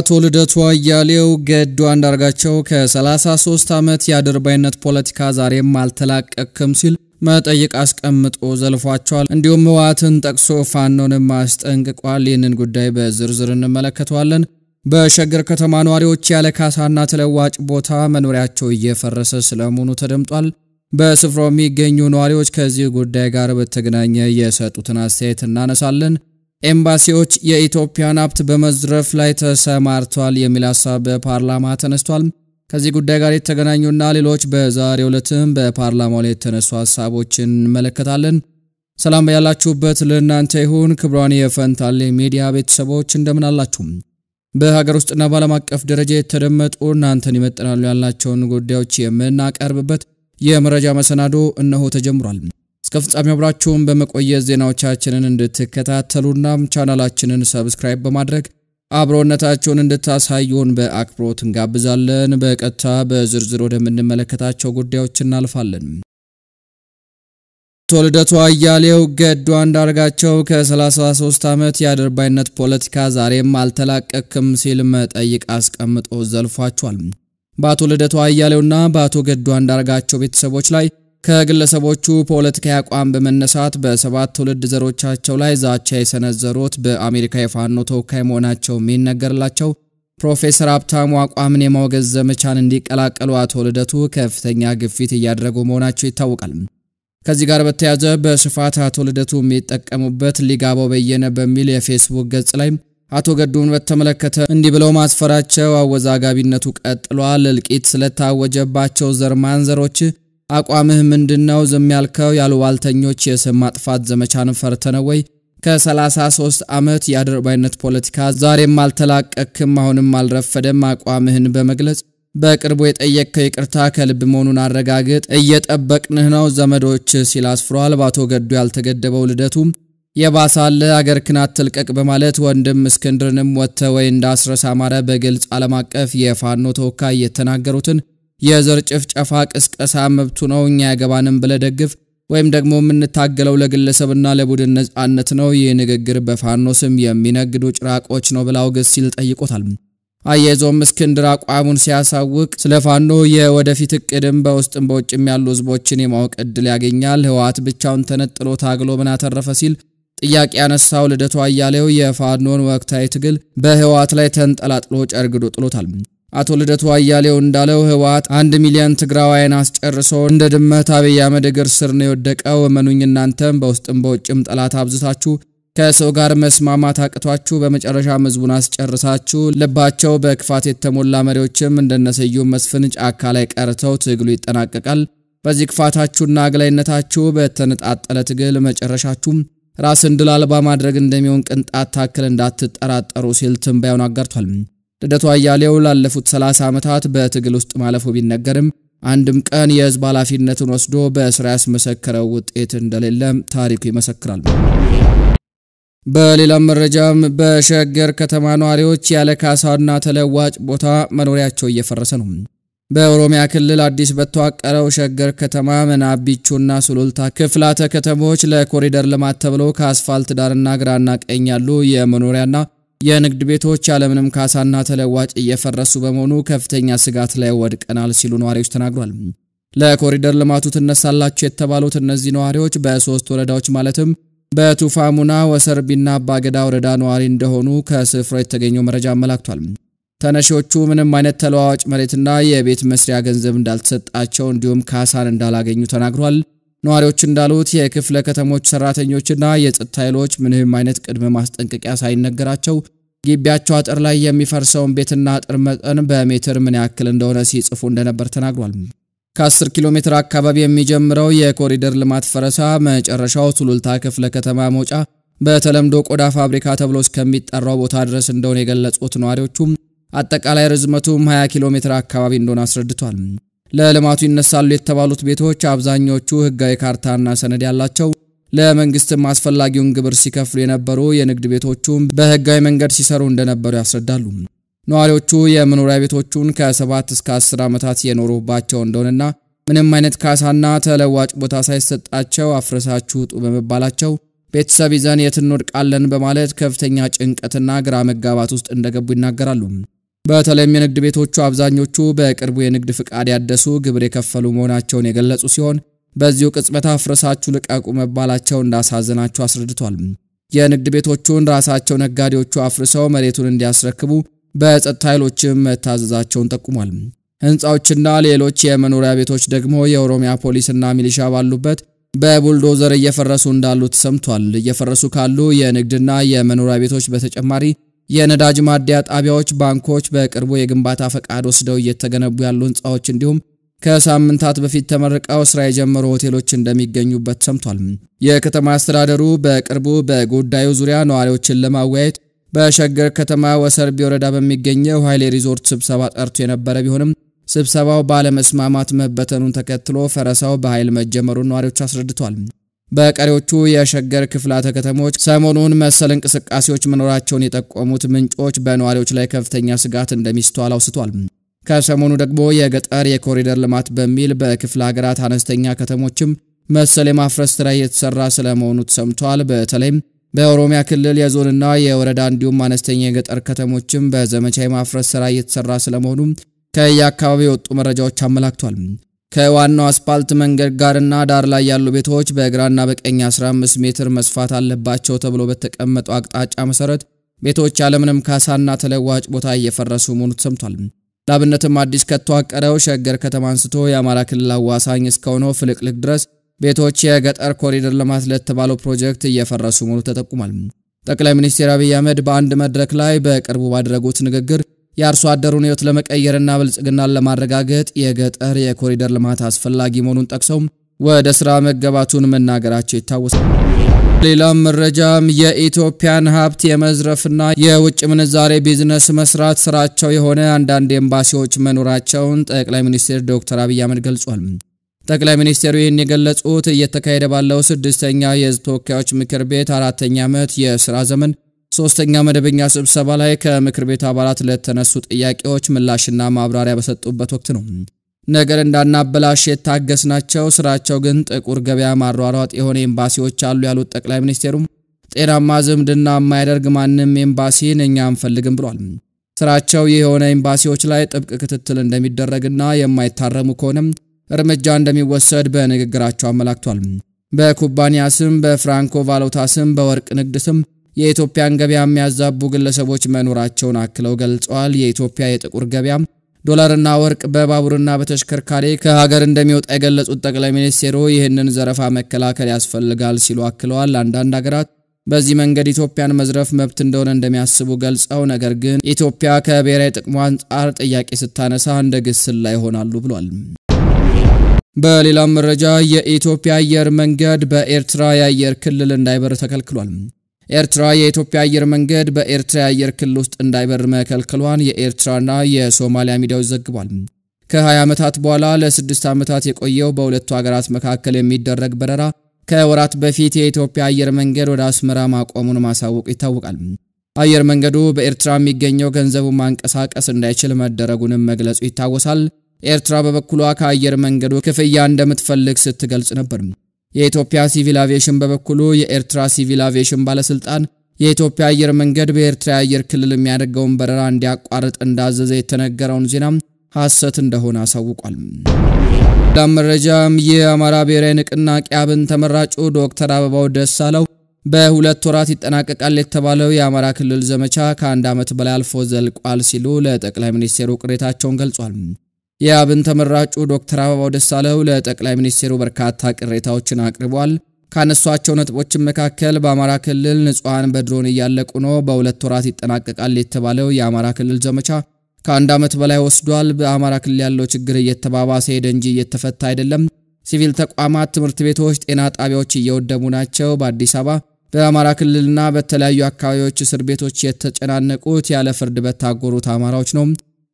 አቶ ልደቱ አያሌው ገዱ አንዳርጋቸው ከ33 ዓመት የአድርባይነት ፖለቲካ ዛሬም አልተላቀክም ሲል መጠይቅ አስቀምጦ ዘልፏቸዋል። እንዲሁም ህወሓትን ጠቅሶ ፋኖንም አስጠንቅቋል። ይህንን ጉዳይ በዝርዝር እንመለከተዋለን። በሸገር ከተማ ነዋሪዎች ያለ ካሳና ተለዋጭ ቦታ መኖሪያቸው እየፈረሰ ስለመሆኑ ተደምጧል። በስፍራው የሚገኙ ነዋሪዎች ከዚህ ጉዳይ ጋር በተገናኘ የሰጡትን አስተያየት እናነሳለን። ኤምባሲዎች የኢትዮጵያን ሀብት በመዝረፍ ላይ ተሰማርቷል የሚል ሀሳብ በፓርላማ ተነስቷል። ከዚህ ጉዳይ ጋር የተገናኙና ሌሎች በዛሬ ዕለትም በፓርላማው ላይ የተነሱ ሀሳቦችን እንመለከታለን። ሰላም በያላችሁበት ለእናንተ ይሁን። ክብሯን የፈንታሌ ሚዲያ ቤተሰቦች እንደምን አላችሁ? በሀገር ውስጥና በዓለም አቀፍ ደረጃ የተደመጡ እናንተን ይመጥናሉ ያላቸውን ጉዳዮች የምናቀርብበት የመረጃ መሰናዶ እነሆ ተጀምሯል። እስከ ፍጻሜ አብራችሁን በመቆየት ዜናዎቻችንን እንድትከታተሉና ቻናላችንን ሰብስክራይብ በማድረግ አብሮነታችሁን እንድታሳዩን በአክብሮት እንጋብዛለን። በቀጥታ በዝርዝር ወደምንመለከታቸው ጉዳዮች እናልፋለን። አቶ ልደቱ አያሌው ገዱ አንዳርጋቸው ከ33 ዓመት የአድርባይነት ፖለቲካ ዛሬም አልተላቀክም ሲል መጠይቅ አስቀምጦ ዘልፏቸዋል። በአቶ ልደቱ አያሌውና በአቶ ገዱ አንዳርጋቸው ቤተሰቦች ላይ ከግለሰቦቹ ፖለቲካዊ አቋም በመነሳት በሰባት ትውልድ ዘሮቻቸው ላይ ዛቻ የሰነዘሩት በአሜሪካ የፋኖ ተወካይ መሆናቸው የሚነገርላቸው ፕሮፌሰር ሀብታሙ አቋምን የማውገዝ ዘመቻን እንዲቀላቀሉ አቶ ልደቱ ከፍተኛ ግፊት እያደረጉ መሆናቸው ይታወቃል። ከዚህ ጋር በተያያዘ በስፋት አቶ ልደቱ የሚጠቀሙበት ሊጋባው በየነ በሚል የፌስቡክ ገጽ ላይ አቶ ገዱን በተመለከተ እንዲህ ብለው ማስፈራቸው አወዛጋቢነቱ ቀጥሏል። እልቂት ስለታወጀባቸው ዘር ማንዘሮች አቋምህ ምንድን ነው? ዝም ያልከው ያሉባልተኞች የስም ማጥፋት ዘመቻን ፈርተነ ወይ? ከ33 ዓመት የአድርባይነት ፖለቲካ ዛሬም አልተላቀክም፣ አሁንም አልረፈደም። አቋምህን በመግለጽ በቅርቡ የጠየቅከው ይቅርታ ከልብ መሆኑን አረጋግጥ፣ እየጠበቅንህ ነው ዘመዶች ሲል አስፍሯል። በአቶ ገዱ ያልተገደበው ልደቱም የባሳለ አገር ክናት ትልቀቅ በማለት ወንድም እስክንድርንም ወጥተ ወይ እንዳስረስ አማረ በግልጽ ዓለም አቀፍ የፋኖ ተወካይ የተናገሩትን የዘር ጭፍጨፋ ቅስቀሳ መብቱ ነው፣ እኛ ያገባንም ብለ ደግፍ፣ ወይም ደግሞ የምንታገለው ለግለሰብና ለቡድን ነጻነት ነው፣ ይህ ንግግር በፋኖ ስም የሚነግዱ ጭራቆች ነው ብላ ግስ ሲል ጠይቆታል። አያይዞም እስክንድር አቋሙን ሲያሳውቅ ስለ ፋኖ የወደፊት እቅድም በውስጥም በውጭም ያሉ ህዝቦችን የማወቅ እድል ያገኛል፣ ህወሓት ብቻውን ተነጥሎ ታግሎ ምን አተረፈ ሲል ጥያቄ ያነሳው ልደቱ አያሌው የፋኖን ወቅታዊ ትግል በህወሓት ላይ ተንጠላጥሎ ጨርግዶ ጥሎታል። አቶ ልደቱ አያሌው እንዳለው ህወሀት አንድ ሚሊዮን ትግራዋያን አስጨርሶ እንደ ድመት አብይ አህመድ እግር ስር ነው የወደቀው። እመኑኝ እናንተም በውስጥም በውጭም ጠላት አብዝታችሁ ከሰው ጋር መስማማት አቅቷችሁ በመጨረሻ ህዝቡን አስጨርሳችሁ ልባቸው በክፋት የተሞላ መሪዎችም እንደነሰዩም መስፍን ጫካ ላይ ቀርተው ትግሉ ይጠናቀቃል። በዚህ ክፋታችሁና አግላይነታችሁ በተነጣጠለ ትግል መጨረሻችሁም ራስን ድል አልባ ማድረግ እንደሚሆን ቅንጣት ታክል እንዳትጠራጠሩ ሲል ትንበያውን አጋርቷል። ልደቱ አያሌው ላለፉት 30 ዓመታት በትግል ውስጥ ማለፉ ቢነገርም አንድም ቀን የህዝብ ኃላፊነትን ወስዶ በስራ ያስመሰከረው ውጤት እንደሌለ ታሪኩ ይመሰክራል። በሌላም መረጃም በሸገር ከተማ ነዋሪዎች ያለ ካሳና ተለዋጭ ቦታ መኖሪያቸው እየፈረሰ ነው። በኦሮሚያ ክልል አዲስ በተዋቀረው ሸገር ከተማ መናቢቹና ሱሉልታ ክፍላተ ከተሞች ለኮሪደር ልማት ተብሎ ከአስፋልት ዳርና ግራና ቀኝ ያሉ የመኖሪያና የንግድ ቤቶች ያለምንም ካሳና ተለዋጭ እየፈረሱ በመሆኑ ከፍተኛ ስጋት ላይ ወድቀናል ሲሉ ነዋሪዎች ተናግሯል። ለኮሪደር ልማቱ ትነሳላቸው የተባሉት እነዚህ ነዋሪዎች በሶስት ወረዳዎች ማለትም በቱፋሙና ወሰርቢና አባገዳ ወረዳ ነዋሪ እንደሆኑ ከስፍራው የተገኘው መረጃ አመላክቷል። ተነሺዎቹ ምንም አይነት ተለዋዋጭ መሬትና የቤት መስሪያ ገንዘብ እንዳልተሰጣቸው እንዲሁም ካሳን እንዳላገኙ ተናግሯል። ነዋሪዎች እንዳሉት የክፍለ ከተሞች ሰራተኞችና የጸጥታ ኃይሎች ምንም አይነት ቅድመ ማስጠንቀቂያ ሳይነገራቸው ግቢያቸው አጥር ላይ የሚፈርሰውን ቤትና አጥር መጠን በሜትር ምን ያክል እንደሆነ ሲጽፉ እንደነበር ተናግሯል። ከ10 ኪሎ ሜትር አካባቢ የሚጀምረው የኮሪደር ልማት ፈረሳ መጨረሻው ሱሉልታ ክፍለ ከተማ መውጫ በተለምዶ ቆዳ ፋብሪካ ተብሎ እስከሚጠራው ቦታ ድረስ እንደሆነ የገለጹት ነዋሪዎቹም አጠቃላይ ርዝመቱም 20 ኪሎ ሜትር አካባቢ እንደሆነ አስረድቷል። ለልማቱ ይነሳሉ የተባሉት ቤቶች አብዛኛዎቹ ህጋዊ ካርታና ሰነድ ያላቸው ለመንግስትም አስፈላጊውን ግብር ሲከፍሉ የነበሩ የንግድ ቤቶቹም በህጋዊ መንገድ ሲሰሩ እንደነበሩ ያስረዳሉ። ነዋሪዎቹ የመኖሪያ ቤቶቹን ከሰባት እስከ አስር ዓመታት የኖሩባቸው እንደሆነና ምንም አይነት ካሳና ተለዋጭ ቦታ ሳይሰጣቸው አፍረሳችሁ ውጡ በመባላቸው ቤተሰብ ይዘን የት እንወድቃለን በማለት ከፍተኛ ጭንቀትና ግራ መጋባት ውስጥ እንደገቡ ይናገራሉ። በተለይም የንግድ ቤቶቹ አብዛኞቹ በቅርቡ የንግድ ፍቃድ ያደሱ ግብር የከፈሉ መሆናቸውን የገለጹ ሲሆን በዚሁ ቅጽበት አፍርሳችሁ ልቀቁ መባላቸው እንዳሳዘናቸው አስረድቷል። የንግድ ቤቶቹን ራሳቸው ነጋዴዎቹ አፍርሰው መሬቱን እንዲያስረክቡ በጸጥታ ኃይሎችም መታዘዛቸውን ጠቁሟል። ሕንፃዎችና ሌሎች የመኖሪያ ቤቶች ደግሞ የኦሮሚያ ፖሊስና ሚሊሻ ባሉበት በቡልዶዘር እየፈረሱ እንዳሉ ተሰምቷል። እየፈረሱ ካሉ የንግድና የመኖሪያ ቤቶች በተጨማሪ የነዳጅ ማደያ ጣቢያዎች፣ ባንኮች በቅርቡ የግንባታ ፈቃድ ወስደው እየተገነቡ ያሉ ህንፃዎች እንዲሁም ከሳምንታት በፊት ተመርቀው ስራ የጀመሩ ሆቴሎች እንደሚገኙበት ሰምቷል። የከተማ አስተዳደሩ በቅርቡ በጉዳዩ ዙሪያ ነዋሪዎችን ለማወያየት በሸገር ከተማ ወሰርቢ ወረዳ በሚገኘው ኃይሌ ሪዞርት ስብሰባ ጠርቶ የነበረ ቢሆንም ስብሰባው ባለመስማማት መበተኑን ተከትሎ ፈረሳው በኃይል መጀመሩን ነዋሪዎች አስረድቷል። በቀሪዎቹ የሸገር ክፍላተ ከተሞች ሰሞኑን መሰል እንቅስቃሴዎች መኖራቸውን የጠቆሙት ምንጮች በነዋሪዎች ላይ ከፍተኛ ስጋት እንደሚስተዋል አውስቷል። ከሰሞኑ ደግሞ የገጠር የኮሪደር ልማት በሚል በክፍለ ሀገራት አነስተኛ ከተሞችም መሰል የማፍረስ ስራ እየተሰራ ስለመሆኑ ተሰምቷል። በተለይም በኦሮሚያ ክልል የዞንና የወረዳ እንዲሁም አነስተኛ የገጠር ከተሞችም በዘመቻ የማፍረስ ስራ እየተሰራ ስለመሆኑ ከየአካባቢ የወጡ መረጃዎች አመላክቷል። ከዋናው አስፓልት መንገድ ጋርና ዳር ላይ ያሉ ቤቶች በግራና በቀኝ 15 ሜትር መስፋት አለባቸው ተብሎ በተቀመጠው አቅጣጫ መሰረት ቤቶች ያለምንም ካሳና ተለዋጭ ቦታ እየፈረሱ መሆኑ ተሰምቷል። ለአብነትም አዲስ ከተዋቀረው ሸገር ከተማ አንስቶ የአማራ ክልል አዋሳኝ እስከሆነው ፍልቅልቅ ድረስ ቤቶች የገጠር ኮሪደር ልማት ለተባለው ፕሮጀክት እየፈረሱ መሆኑ ተጠቁሟል። ጠቅላይ ሚኒስትር አብይ አህመድ በአንድ መድረክ ላይ በቅርቡ ባደረጉት ንግግር የአርሶ አደሩን ህይወት ለመቀየርና ብልጽግናን ለማረጋገጥ የገጠር የኮሪደር ልማት አስፈላጊ መሆኑን ጠቅሰው ወደ ስራ መገባቱን መናገራቸው ይታወሳል። ሌላም መረጃም የኢትዮጵያን ሀብት የመዝረፍና የውጭ ምንዛሬ ቢዝነስ መስራት ስራቸው የሆነ አንዳንድ ኤምባሲዎች መኖራቸውን ጠቅላይ ሚኒስትር ዶክተር አብይ አህመድ ገልጿል። ጠቅላይ ሚኒስትሩ ይህን የገለጹት እየተካሄደ ባለው ስድስተኛ የህዝብ ተወካዮች ምክር ቤት አራተኛ ዓመት የስራ ዘመን ሶስተኛ መደበኛ ስብሰባ ላይ ከምክር ቤት አባላት ለተነሱ ጥያቄዎች ምላሽና ማብራሪያ በሰጡበት ወቅት ነው። ነገር እንዳናበላሽ የታገስ ናቸው ስራቸው ግን ጥቁር ገበያ ማሯሯጥ የሆነ ኤምባሲዎች አሉ ያሉት ጠቅላይ ሚኒስቴሩም ጤናማ ዝምድና የማያደርግ ማንም ኤምባሲን እኛ አንፈልግም ብሏል። ስራቸው የሆነ ኤምባሲዎች ላይ ጥብቅ ክትትል እንደሚደረግና የማይታረሙ ከሆነም እርምጃ እንደሚወሰድ በንግግራቸው አመላክቷል። በኩባንያ ስም፣ በፍራንኮ ቫሎታ ስም፣ በወርቅ ንግድ ስም የኢትዮጵያን ገበያ የሚያዛቡ ግለሰቦች መኖራቸውን አክለው ገልጸዋል። የኢትዮጵያ የጥቁር ገበያ ዶላርና ወርቅ በባቡርና በተሽከርካሪ ከሀገር እንደሚወጣ የገለጹት ጠቅላይ ሚኒስትሩ ይህንን ዘረፋ መከላከል ያስፈልጋል ሲሉ አክለዋል። አንዳንድ ሀገራት በዚህ መንገድ ኢትዮጵያን መዝረፍ መብት እንደሆነ እንደሚያስቡ ገልጸው ነገር ግን ኢትዮጵያ ከብሔራዊ ጥቅሙ አንጻር ጥያቄ ስታነሳ እንደ ላይ ይሆናሉ ብሏል። በሌላም መረጃ የኢትዮጵያ አየር መንገድ በኤርትራ የአየር ክልል እንዳይበር ተከልክሏል። ኤርትራ የኢትዮጵያ አየር መንገድ በኤርትራ የአየር ክልል ውስጥ እንዳይበር መከልከሏን የኤርትራና የሶማሊያ ሚዲያዎች ዘግቧል። ከ20 ዓመታት በኋላ ለስድስት ዓመታት የቆየው በሁለቱ ሀገራት መካከል የሚደረግ በረራ ከወራት በፊት የኢትዮጵያ አየር መንገድ ወደ አስመራ ማቆሙን ማሳወቁ ይታወቃል። አየር መንገዱ በኤርትራ የሚገኘው ገንዘቡ ማንቀሳቀስ እንዳይችል መደረጉንም መግለጹ ይታወሳል። ኤርትራ በበኩሏ ከአየር መንገዱ ክፍያ እንደምትፈልግ ስትገልጽ ነበር። የኢትዮጵያ ሲቪል አቪዬሽን በበኩሉ የኤርትራ ሲቪል አቪዬሽን ባለስልጣን የኢትዮጵያ አየር መንገድ በኤርትራ የአየር ክልል የሚያደርገውን በረራ እንዲያቋርጥ እንዳዘዘ የተነገረውን ዜና ሐሰት እንደሆነ አሳውቋል። ዳም መረጃም የአማራ ብሔራዊ ንቅናቄ አብን ተመራጩ ዶክተር አበባው ደሳለው በሁለት ወራት ይጠናቀቃል የተባለው የአማራ ክልል ዘመቻ ከአንድ ዓመት በላይ አልፎ ዘልቋል ሲሉ ለጠቅላይ ሚኒስቴሩ ቅሬታቸውን ገልጿል። የአብን ተመራጩ ዶክተር አበባው ደሳለሁ ለጠቅላይ ሚኒስትሩ በርካታ ቅሬታዎችን አቅርቧል። ካነሷቸው ነጥቦችን መካከል በአማራ ክልል ንጹሐን በድሮን እያለቁ ነው፣ በሁለት ወራት ይጠናቀቃል የተባለው የአማራ ክልል ዘመቻ ከአንድ ዓመት በላይ ወስዷል፣ በአማራ ክልል ያለው ችግር እየተባባሰ ሄደ እንጂ እየተፈታ አይደለም፣ ሲቪል ተቋማት፣ ትምህርት ቤቶች፣ ጤና ጣቢያዎች እየወደሙ ናቸው፣ በአዲስ አበባ በአማራ ክልልና በተለያዩ አካባቢዎች እስር ቤቶች የተጨናነቁት ያለ ፍርድ በታጎሩት አማራዎች ነው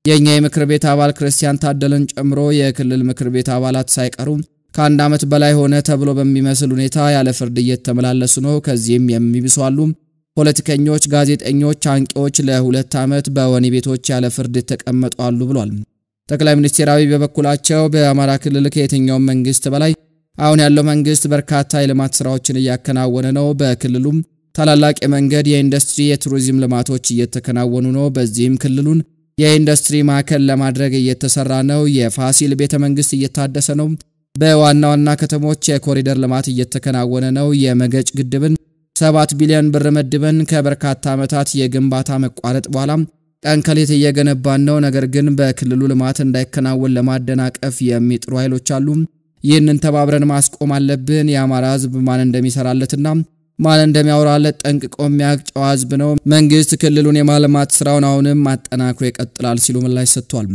የእኛ የምክር ቤት አባል ክርስቲያን ታደለን ጨምሮ የክልል ምክር ቤት አባላት ሳይቀሩ ከአንድ ዓመት በላይ ሆነ ተብሎ በሚመስል ሁኔታ ያለ ፍርድ እየተመላለሱ ነው። ከዚህም የሚብሱ አሉ። ፖለቲከኞች፣ ጋዜጠኞች፣ አንቂዎች ለሁለት ዓመት በወህኒ ቤቶች ያለ ፍርድ የተቀመጡ አሉ ብሏል። ጠቅላይ ሚኒስትር አብይ በበኩላቸው በአማራ ክልል ከየትኛውም መንግስት በላይ አሁን ያለው መንግስት በርካታ የልማት ስራዎችን እያከናወነ ነው። በክልሉም ታላላቅ የመንገድ፣ የኢንዱስትሪ፣ የቱሪዝም ልማቶች እየተከናወኑ ነው። በዚህም ክልሉን የኢንዱስትሪ ማዕከል ለማድረግ እየተሰራ ነው። የፋሲል ቤተ መንግስት እየታደሰ ነው። በዋና ዋና ከተሞች የኮሪደር ልማት እየተከናወነ ነው። የመገጭ ግድብን 7 ቢሊዮን ብር መድበን ከበርካታ ዓመታት የግንባታ መቋረጥ በኋላ ቀን ከሌት እየገነባን ነው። ነገር ግን በክልሉ ልማት እንዳይከናወን ለማደናቀፍ የሚጥሩ ኃይሎች አሉ። ይህንን ተባብረን ማስቆም አለብን። የአማራ ህዝብ ማን እንደሚሰራለትና ማን እንደሚያወራለት ጠንቅቆ የሚያውቅ ጨዋ ነው። መንግስት ክልሉን የማልማት ስራውን አሁንም አጠናክሮ ይቀጥላል ሲሉ ምላሽ ሰጥቷል።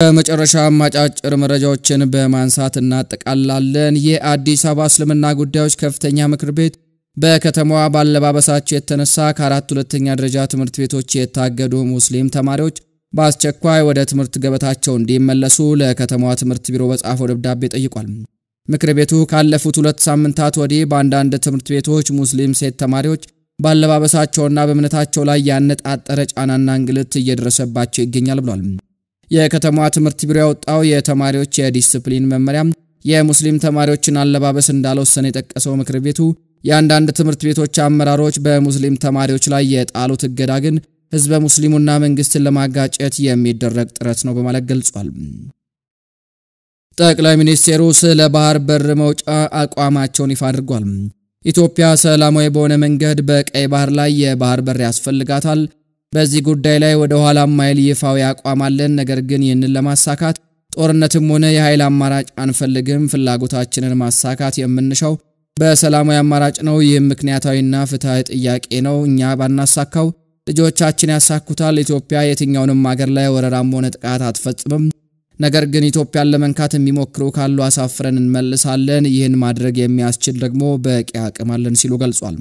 በመጨረሻ አጫጭር መረጃዎችን በማንሳት እናጠቃላለን። የአዲስ አበባ እስልምና ጉዳዮች ከፍተኛ ምክር ቤት በከተማዋ ባለባበሳቸው የተነሳ ከአራት ሁለተኛ ደረጃ ትምህርት ቤቶች የታገዱ ሙስሊም ተማሪዎች በአስቸኳይ ወደ ትምህርት ገበታቸው እንዲመለሱ ለከተማዋ ትምህርት ቢሮ በጻፈው ደብዳቤ ጠይቋል። ምክር ቤቱ ካለፉት ሁለት ሳምንታት ወዲህ በአንዳንድ ትምህርት ቤቶች ሙስሊም ሴት ተማሪዎች ባለባበሳቸውና በእምነታቸው ላይ ያነጣጠረ ጫናና እንግልት እየደረሰባቸው ይገኛል ብሏል። የከተማዋ ትምህርት ቢሮ ያወጣው የተማሪዎች የዲስፕሊን መመሪያ የሙስሊም ተማሪዎችን አለባበስ እንዳልወሰነ የጠቀሰው ምክር ቤቱ የአንዳንድ ትምህርት ቤቶች አመራሮች በሙስሊም ተማሪዎች ላይ የጣሉት እገዳ ግን ህዝበ ሙስሊሙና መንግስትን ለማጋጨት የሚደረግ ጥረት ነው በማለት ገልጿል። ጠቅላይ ሚኒስቴሩ ስለ ባህር በር መውጫ አቋማቸውን ይፋ አድርጓል። ኢትዮጵያ ሰላማዊ በሆነ መንገድ በቀይ ባህር ላይ የባህር በር ያስፈልጋታል። በዚህ ጉዳይ ላይ ወደ ኋላ ማይል ይፋዊ አቋም አለን። ነገር ግን ይህንን ለማሳካት ጦርነትም ሆነ የኃይል አማራጭ አንፈልግም። ፍላጎታችንን ማሳካት የምንሻው በሰላማዊ አማራጭ ነው። ይህም ምክንያታዊና ፍትሐዊ ጥያቄ ነው። እኛ ባናሳካው ልጆቻችን ያሳኩታል። ኢትዮጵያ የትኛውንም አገር ላይ ወረራም ሆነ ጥቃት አትፈጽምም። ነገር ግን ኢትዮጵያን ለመንካት የሚሞክሩ ካሉ አሳፍረን እንመልሳለን። ይህን ማድረግ የሚያስችል ደግሞ በቂ አቅም አለን ሲሉ ገልጿል።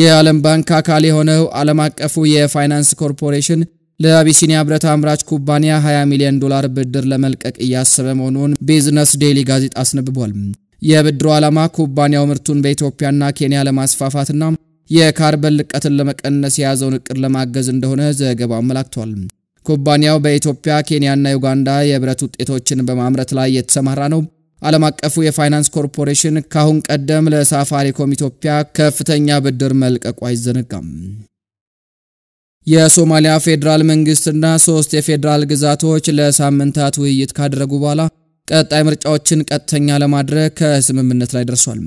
የዓለም ባንክ አካል የሆነው ዓለም አቀፉ የፋይናንስ ኮርፖሬሽን ለአቢሲኒያ ብረት አምራች ኩባንያ 20 ሚሊዮን ዶላር ብድር ለመልቀቅ እያሰበ መሆኑን ቢዝነስ ዴሊ ጋዜጣ አስነብቧል። የብድሩ ዓላማ ኩባንያው ምርቱን በኢትዮጵያና ኬንያ ለማስፋፋትና የካርበን ልቀትን ለመቀነስ የያዘውን እቅድ ለማገዝ እንደሆነ ዘገባው አመላክቷል። ኩባንያው በኢትዮጵያ፣ ኬንያና ዩጋንዳ የብረት ውጤቶችን በማምረት ላይ የተሰማራ ነው። ዓለም አቀፉ የፋይናንስ ኮርፖሬሽን ካሁን ቀደም ለሳፋሪኮም ኢትዮጵያ ከፍተኛ ብድር መልቀቁ አይዘነጋም። የሶማሊያ ፌዴራል መንግስትና ሶስት የፌዴራል ግዛቶች ለሳምንታት ውይይት ካደረጉ በኋላ ቀጣይ ምርጫዎችን ቀጥተኛ ለማድረግ ከስምምነት ላይ ደርሷል።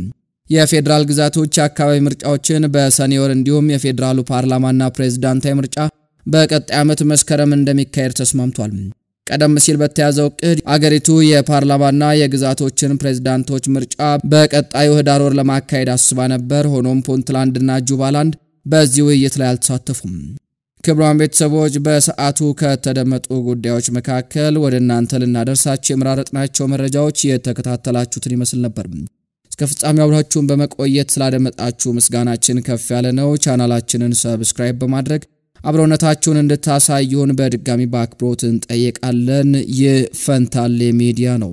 የፌዴራል ግዛቶች የአካባቢ ምርጫዎችን በሰኔ ወር እንዲሁም የፌዴራሉ ፓርላማና ፕሬዝዳንታዊ ምርጫ በቀጣይ ዓመት መስከረም እንደሚካሄድ ተስማምቷል። ቀደም ሲል በተያዘው እቅድ አገሪቱ የፓርላማና የግዛቶችን ፕሬዝዳንቶች ምርጫ በቀጣዩ ህዳር ወር ለማካሄድ አስባ ነበር። ሆኖም ፑንትላንድና ጁባላንድ በዚህ ውይይት ላይ አልተሳተፉም። ክቡራን ቤተሰቦች በሰዓቱ ከተደመጡ ጉዳዮች መካከል ወደ እናንተ ልናደርሳቸው የመራረጥናቸው መረጃዎች የተከታተላችሁትን ይመስል ነበር። እስከ ፍጻሜ አብራችሁን በመቆየት ስላደመጣችሁ ምስጋናችን ከፍ ያለ ነው። ቻናላችንን ሰብስክራይብ በማድረግ አብሮነታችሁን እንድታሳዩን በድጋሚ በአክብሮት እንጠይቃለን። ይህ ፈንታሌ ሚዲያ ነው።